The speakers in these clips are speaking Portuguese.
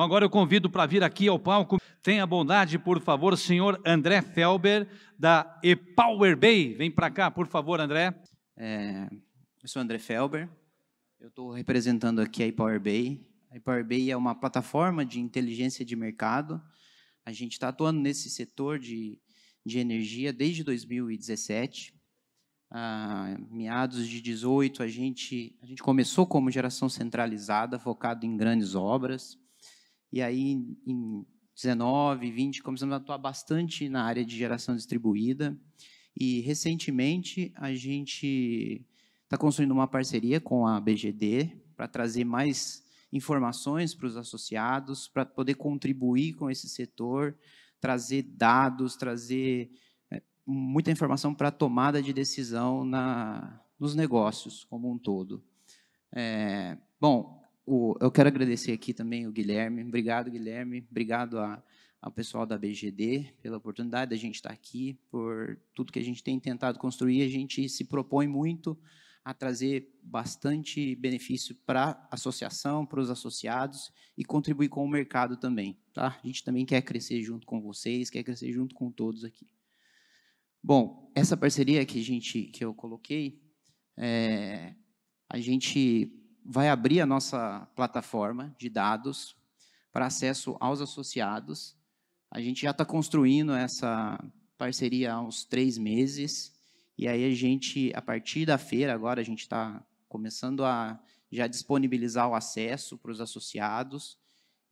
Então agora eu convido para vir aqui ao palco. Tenha bondade, por favor, senhor André Felber, da E-Power Bay. Vem para cá, por favor, André. É, eu sou André Felber. Eu estou representando aqui a E-Power Bay. A E-Power Bay é uma plataforma de inteligência de mercado. A gente está atuando nesse setor de, de energia desde 2017. Ah, meados de 18, a gente, a gente começou como geração centralizada, focado em grandes obras. E aí, em 19, 20, começamos a atuar bastante na área de geração distribuída. E recentemente a gente está construindo uma parceria com a BGD para trazer mais informações para os associados, para poder contribuir com esse setor, trazer dados, trazer é, muita informação para a tomada de decisão na, nos negócios como um todo. É, bom, o, eu quero agradecer aqui também o Guilherme. Obrigado, Guilherme. Obrigado a, ao pessoal da BGD pela oportunidade da gente estar aqui, por tudo que a gente tem tentado construir. A gente se propõe muito a trazer bastante benefício para a associação, para os associados e contribuir com o mercado também. Tá? A gente também quer crescer junto com vocês, quer crescer junto com todos aqui. Bom, essa parceria que a gente que eu coloquei, é, a gente vai abrir a nossa plataforma de dados para acesso aos associados. A gente já está construindo essa parceria há uns três meses. E aí a gente, a partir da feira, agora a gente está começando a já disponibilizar o acesso para os associados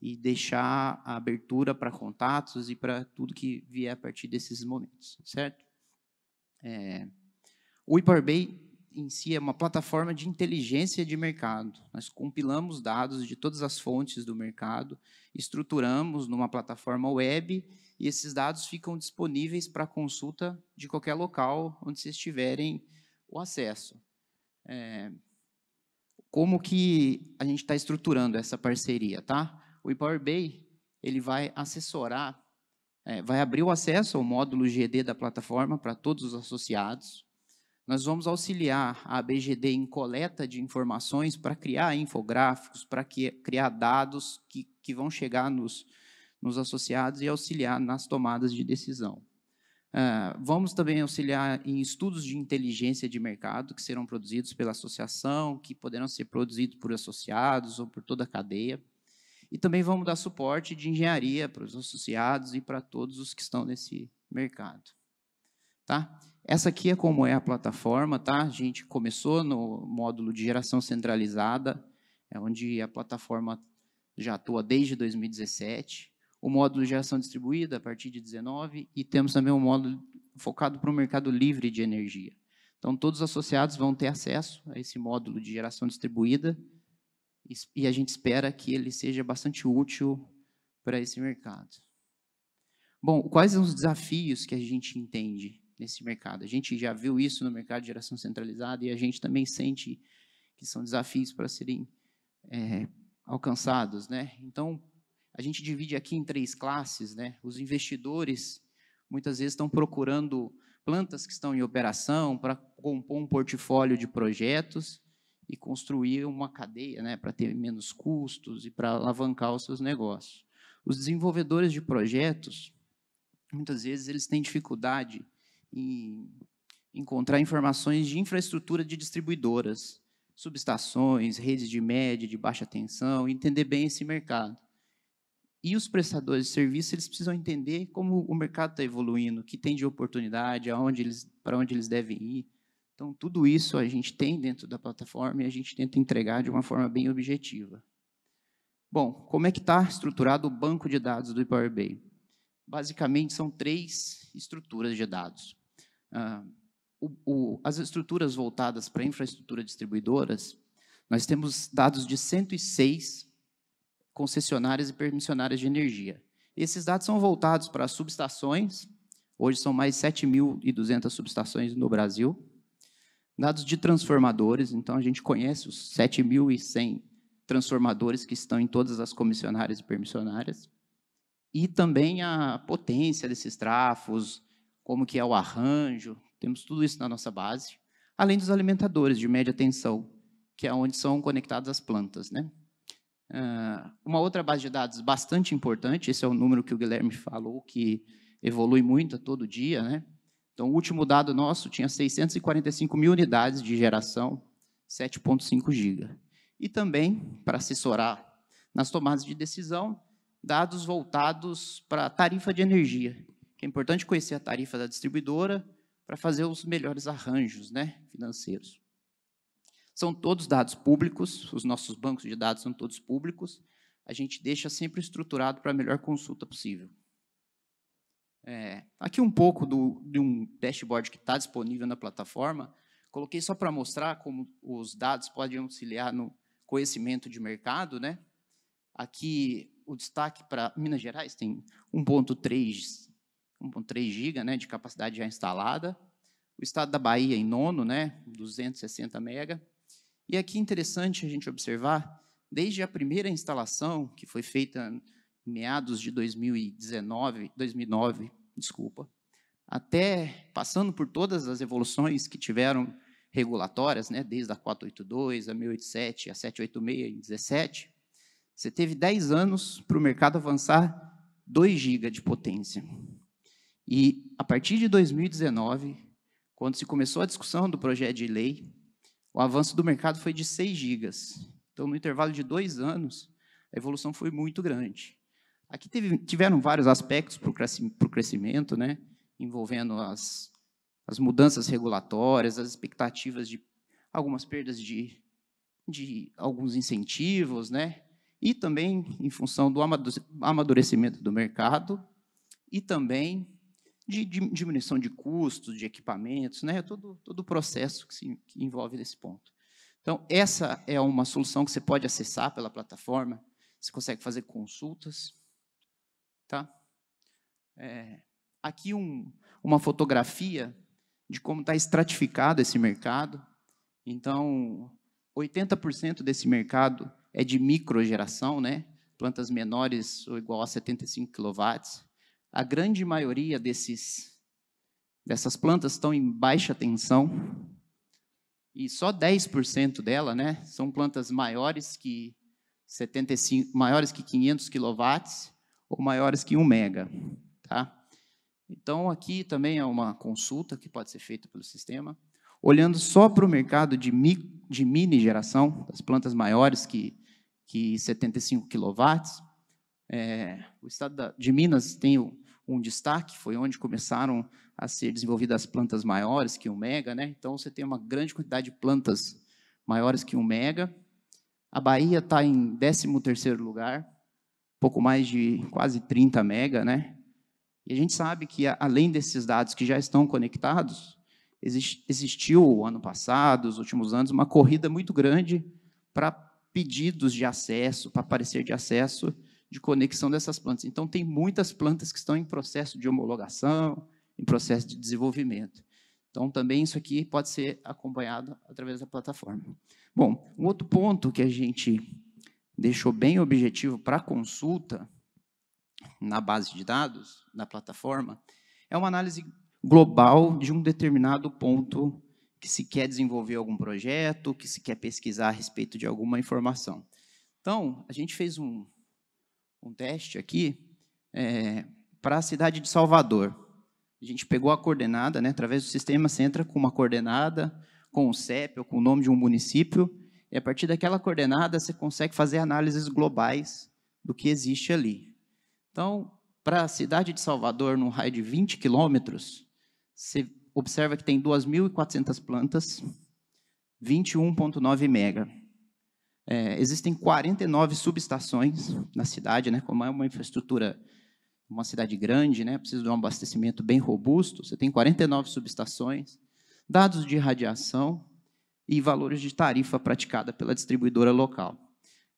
e deixar a abertura para contatos e para tudo que vier a partir desses momentos, certo? É, o Bay em si é uma plataforma de inteligência de mercado. Nós compilamos dados de todas as fontes do mercado, estruturamos numa plataforma web e esses dados ficam disponíveis para consulta de qualquer local onde vocês tiverem o acesso. É, como que a gente está estruturando essa parceria, tá? O EmpowerBay ele vai assessorar, é, vai abrir o acesso ao módulo GD da plataforma para todos os associados. Nós vamos auxiliar a BGD em coleta de informações para criar infográficos, para criar dados que, que vão chegar nos, nos associados e auxiliar nas tomadas de decisão. Uh, vamos também auxiliar em estudos de inteligência de mercado que serão produzidos pela associação, que poderão ser produzidos por associados ou por toda a cadeia. E também vamos dar suporte de engenharia para os associados e para todos os que estão nesse mercado. Tá? Essa aqui é como é a plataforma, tá? A gente começou no módulo de geração centralizada, é onde a plataforma já atua desde 2017. O módulo de geração distribuída a partir de 19 e temos também um módulo focado para o mercado livre de energia. Então, todos os associados vão ter acesso a esse módulo de geração distribuída e a gente espera que ele seja bastante útil para esse mercado. Bom, quais são os desafios que a gente entende nesse mercado. A gente já viu isso no mercado de geração centralizada e a gente também sente que são desafios para serem é, alcançados, né? Então a gente divide aqui em três classes, né? Os investidores muitas vezes estão procurando plantas que estão em operação para compor um portfólio de projetos e construir uma cadeia, né, para ter menos custos e para alavancar os seus negócios. Os desenvolvedores de projetos, muitas vezes eles têm dificuldade em encontrar informações de infraestrutura de distribuidoras, subestações, redes de média, de baixa tensão, entender bem esse mercado. E os prestadores de serviço eles precisam entender como o mercado está evoluindo, o que tem de oportunidade, para onde eles devem ir. Então, tudo isso a gente tem dentro da plataforma e a gente tenta entregar de uma forma bem objetiva. Bom, como é que está estruturado o banco de dados do Power BI? Basicamente, são três estruturas de dados. Uh, o, o, as estruturas voltadas para infraestrutura distribuidoras, nós temos dados de 106 concessionárias e permissionárias de energia. Esses dados são voltados para subestações, hoje são mais 7.200 subestações no Brasil. Dados de transformadores, então a gente conhece os 7.100 transformadores que estão em todas as comissionárias e permissionárias. E também a potência desses trafos, como que é o arranjo, temos tudo isso na nossa base, além dos alimentadores de média tensão, que é onde são conectadas as plantas. Né? Uh, uma outra base de dados bastante importante, esse é o número que o Guilherme falou, que evolui muito a todo dia. Né? Então, o último dado nosso tinha 645 mil unidades de geração, 7,5 giga. E também, para assessorar nas tomadas de decisão, dados voltados para a tarifa de energia, é importante conhecer a tarifa da distribuidora para fazer os melhores arranjos né, financeiros. São todos dados públicos, os nossos bancos de dados são todos públicos. A gente deixa sempre estruturado para a melhor consulta possível. É, aqui um pouco do, de um dashboard que está disponível na plataforma. Coloquei só para mostrar como os dados podem auxiliar no conhecimento de mercado. Né? Aqui o destaque para Minas Gerais tem 1,3 1.3 GB né, de capacidade já instalada. O estado da Bahia em nono, né, 260 MB. E aqui interessante a gente observar, desde a primeira instalação, que foi feita em meados de 2019, 2009, desculpa, até passando por todas as evoluções que tiveram regulatórias, né, desde a 482, a 1087, a 786 em 17, você teve 10 anos para o mercado avançar 2 GB de potência. E a partir de 2019, quando se começou a discussão do projeto de lei, o avanço do mercado foi de 6 gigas. Então, no intervalo de dois anos, a evolução foi muito grande. Aqui teve, tiveram vários aspectos para o crescimento, né, envolvendo as, as mudanças regulatórias, as expectativas de algumas perdas de, de alguns incentivos, né, e também em função do amadurecimento do mercado e também de, de diminuição de custos, de equipamentos, né? todo, todo o processo que, se, que envolve nesse ponto. Então, essa é uma solução que você pode acessar pela plataforma, você consegue fazer consultas. Tá? É, aqui um, uma fotografia de como está estratificado esse mercado. Então, 80% desse mercado é de microgeração, né? plantas menores ou igual a 75 kW a grande maioria desses dessas plantas estão em baixa tensão. E só 10% dela, né, são plantas maiores que 75, maiores que 500 kW ou maiores que 1 mega, tá? Então aqui também é uma consulta que pode ser feita pelo sistema, olhando só para o mercado de, mi, de mini geração, das plantas maiores que que 75 kW, é, o estado da, de Minas tem o, um destaque, foi onde começaram a ser desenvolvidas as plantas maiores que um mega, né? Então você tem uma grande quantidade de plantas maiores que um mega. A Bahia está em 13 terceiro lugar, pouco mais de quase 30 mega, né? E a gente sabe que além desses dados que já estão conectados, existiu ano passado, os últimos anos, uma corrida muito grande para pedidos de acesso, para parecer de acesso de conexão dessas plantas. Então, tem muitas plantas que estão em processo de homologação, em processo de desenvolvimento. Então, também isso aqui pode ser acompanhado através da plataforma. Bom, um outro ponto que a gente deixou bem objetivo para consulta na base de dados, na plataforma, é uma análise global de um determinado ponto que se quer desenvolver algum projeto, que se quer pesquisar a respeito de alguma informação. Então, a gente fez um, um teste aqui é, para a cidade de Salvador. A gente pegou a coordenada, né? através do sistema você entra com uma coordenada, com o CEP ou com o nome de um município, e a partir daquela coordenada você consegue fazer análises globais do que existe ali. Então, para a cidade de Salvador, num raio de 20 quilômetros, você observa que tem 2.400 plantas, 21,9 mega. É, existem 49 subestações na cidade, né? Como é uma infraestrutura, uma cidade grande, né? Precisa de um abastecimento bem robusto. Você tem 49 subestações, dados de radiação e valores de tarifa praticada pela distribuidora local.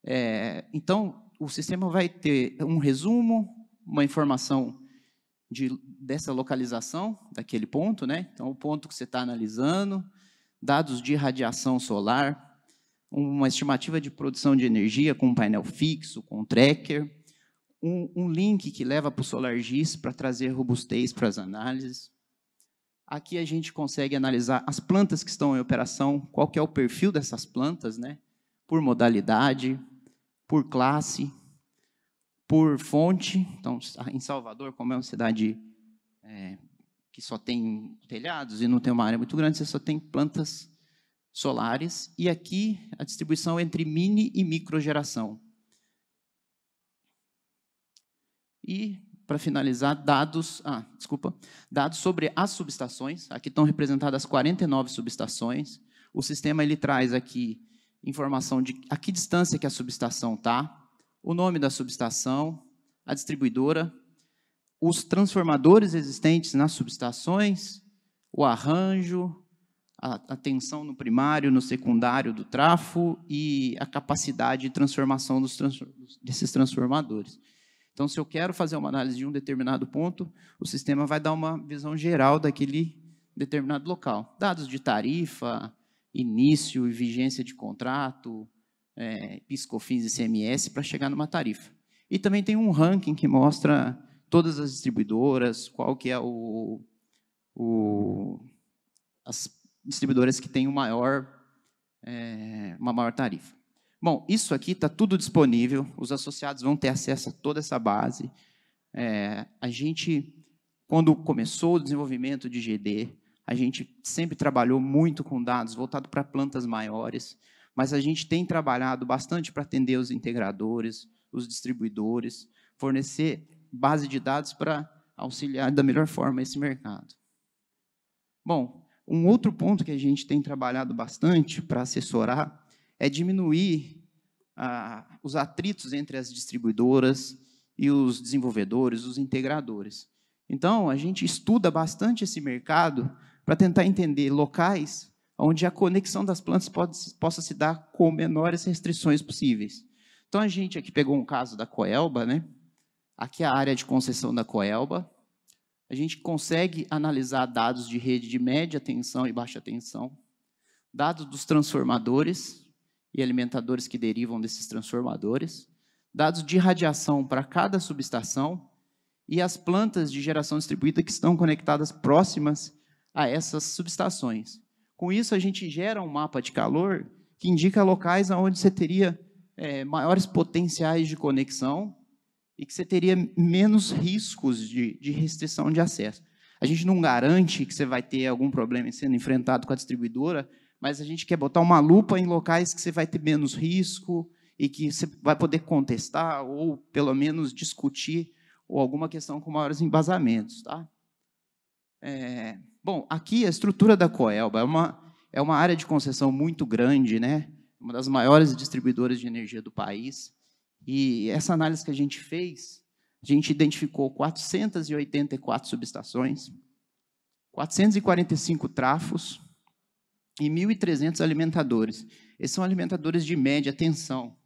É, então, o sistema vai ter um resumo, uma informação de, dessa localização, daquele ponto, né? Então, o ponto que você está analisando, dados de radiação solar, uma estimativa de produção de energia com um painel fixo, com um tracker, um, um link que leva para o SolarGIS para trazer robustez para as análises. Aqui a gente consegue analisar as plantas que estão em operação, qual que é o perfil dessas plantas, né? por modalidade, por classe, por fonte. Então, em Salvador, como é uma cidade é, que só tem telhados e não tem uma área muito grande, você só tem plantas solares, e aqui a distribuição entre mini e micro geração. E, para finalizar, dados, ah, desculpa, dados sobre as subestações, aqui estão representadas 49 subestações, o sistema ele traz aqui informação de a que distância que a subestação está, o nome da subestação, a distribuidora, os transformadores existentes nas subestações, o arranjo, a atenção no primário, no secundário do trafo e a capacidade de transformação trans, desses transformadores. Então, se eu quero fazer uma análise de um determinado ponto, o sistema vai dar uma visão geral daquele determinado local. Dados de tarifa, início e vigência de contrato, é, piscofins e CMS para chegar numa tarifa. E também tem um ranking que mostra todas as distribuidoras, qual que é o, o as distribuidoras que têm maior, é, uma maior tarifa. Bom, isso aqui está tudo disponível, os associados vão ter acesso a toda essa base. É, a gente, quando começou o desenvolvimento de GD, a gente sempre trabalhou muito com dados voltado para plantas maiores, mas a gente tem trabalhado bastante para atender os integradores, os distribuidores, fornecer base de dados para auxiliar da melhor forma esse mercado. Bom, um outro ponto que a gente tem trabalhado bastante para assessorar é diminuir ah, os atritos entre as distribuidoras e os desenvolvedores, os integradores. Então, a gente estuda bastante esse mercado para tentar entender locais onde a conexão das plantas pode, possa se dar com menores restrições possíveis. Então, a gente aqui pegou um caso da Coelba, né? Aqui é a área de concessão da Coelba, a gente consegue analisar dados de rede de média tensão e baixa tensão, dados dos transformadores e alimentadores que derivam desses transformadores, dados de radiação para cada subestação e as plantas de geração distribuída que estão conectadas próximas a essas subestações. Com isso, a gente gera um mapa de calor que indica locais onde você teria é, maiores potenciais de conexão e que você teria menos riscos de, de restrição de acesso. A gente não garante que você vai ter algum problema sendo enfrentado com a distribuidora, mas a gente quer botar uma lupa em locais que você vai ter menos risco e que você vai poder contestar ou pelo menos discutir ou alguma questão com maiores embasamentos, tá? É, bom, aqui a estrutura da Coelba é uma é uma área de concessão muito grande, né? Uma das maiores distribuidoras de energia do país. E essa análise que a gente fez, a gente identificou 484 subestações, 445 trafos e 1.300 alimentadores. Esses são alimentadores de média tensão,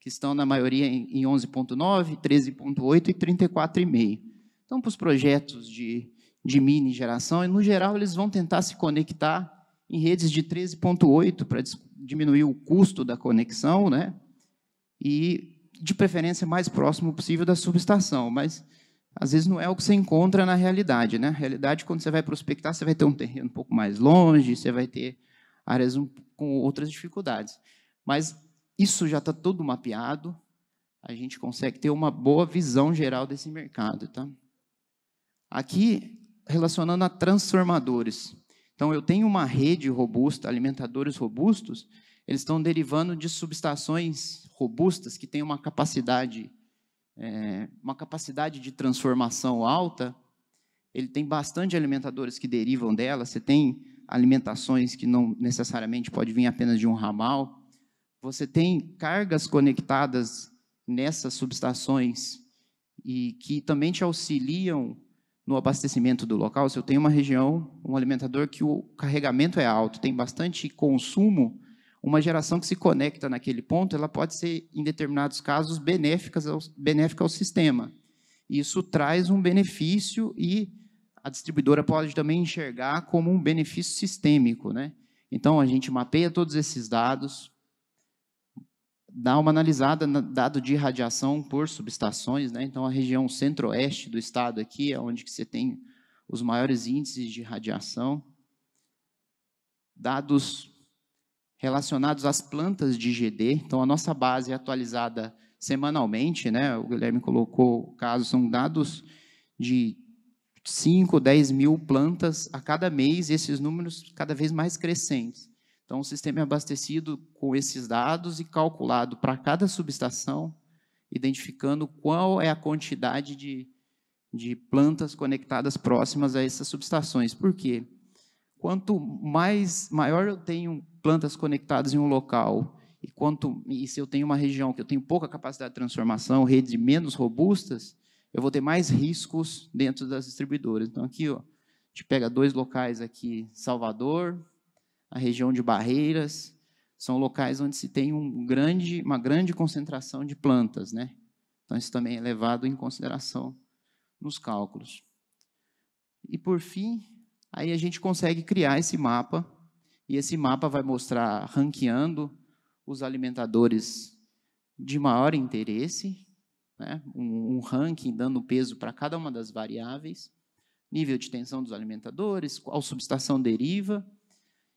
que estão na maioria em 11.9, 13.8 e 34,5. Então, para os projetos de, de mini geração, no geral, eles vão tentar se conectar em redes de 13.8 para diminuir o custo da conexão, né? E de preferência mais próximo possível da subestação, mas às vezes não é o que você encontra na realidade, né? Na realidade, quando você vai prospectar, você vai ter um terreno um pouco mais longe, você vai ter áreas um, com outras dificuldades. Mas isso já está todo mapeado, a gente consegue ter uma boa visão geral desse mercado, tá? Aqui, relacionando a transformadores. Então, eu tenho uma rede robusta, alimentadores robustos, eles estão derivando de subestações robustas que têm uma capacidade, é, uma capacidade de transformação alta. Ele tem bastante alimentadores que derivam dela. Você tem alimentações que não necessariamente pode vir apenas de um ramal. Você tem cargas conectadas nessas subestações e que também te auxiliam no abastecimento do local. Se eu tenho uma região, um alimentador que o carregamento é alto, tem bastante consumo uma geração que se conecta naquele ponto, ela pode ser, em determinados casos, benéficas ao, benéfica ao sistema. Isso traz um benefício e a distribuidora pode também enxergar como um benefício sistêmico. Né? Então, a gente mapeia todos esses dados, dá uma analisada no dado de radiação por subestações. Né? Então, a região centro-oeste do estado aqui é onde que você tem os maiores índices de radiação. Dados relacionados às plantas de GD. Então, a nossa base é atualizada semanalmente, né? O Guilherme colocou o caso, são dados de 5, 10 mil plantas a cada mês, e esses números cada vez mais crescentes. Então, o sistema é abastecido com esses dados e calculado para cada subestação, identificando qual é a quantidade de, de plantas conectadas próximas a essas subestações. Por quê? Quanto mais, maior eu tenho plantas conectadas em um local, e, quanto, e se eu tenho uma região que eu tenho pouca capacidade de transformação, redes menos robustas, eu vou ter mais riscos dentro das distribuidoras. Então, aqui, ó, a gente pega dois locais aqui, Salvador, a região de Barreiras, são locais onde se tem um grande, uma grande concentração de plantas. Né? Então, isso também é levado em consideração nos cálculos. E, por fim, aí a gente consegue criar esse mapa e esse mapa vai mostrar, ranqueando, os alimentadores de maior interesse, né? um, um ranking dando peso para cada uma das variáveis, nível de tensão dos alimentadores, qual subestação deriva,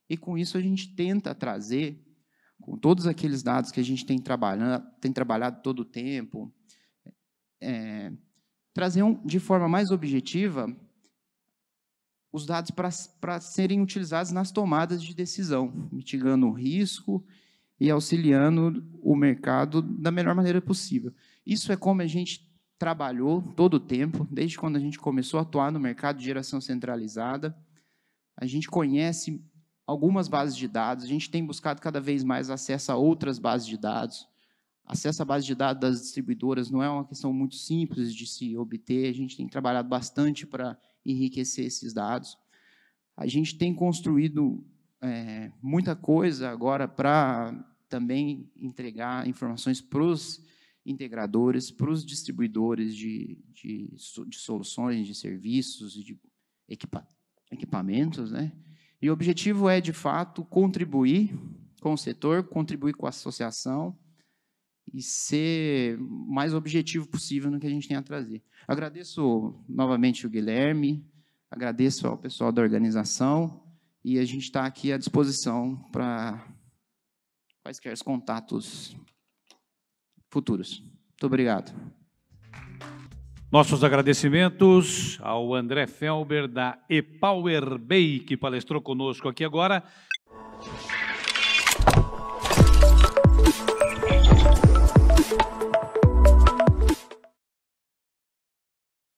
e com isso a gente tenta trazer, com todos aqueles dados que a gente tem, trabalhando, tem trabalhado todo o tempo, é, trazer um, de forma mais objetiva os dados para serem utilizados nas tomadas de decisão, mitigando o risco e auxiliando o mercado da melhor maneira possível. Isso é como a gente trabalhou todo o tempo, desde quando a gente começou a atuar no mercado de geração centralizada. A gente conhece algumas bases de dados, a gente tem buscado cada vez mais acesso a outras bases de dados. Acesso à base de dados das distribuidoras não é uma questão muito simples de se obter, a gente tem trabalhado bastante para enriquecer esses dados. A gente tem construído é, muita coisa agora para também entregar informações para os integradores, para os distribuidores de, de, de, soluções, de serviços, e de equipa, equipamentos. Né? E o objetivo é, de fato, contribuir com o setor, contribuir com a associação e ser mais objetivo possível no que a gente tem a trazer. Agradeço novamente o Guilherme, agradeço ao pessoal da organização e a gente está aqui à disposição para quaisquer contatos futuros. Muito obrigado. Nossos agradecimentos ao André Felber da Epower Bay, que palestrou conosco aqui agora.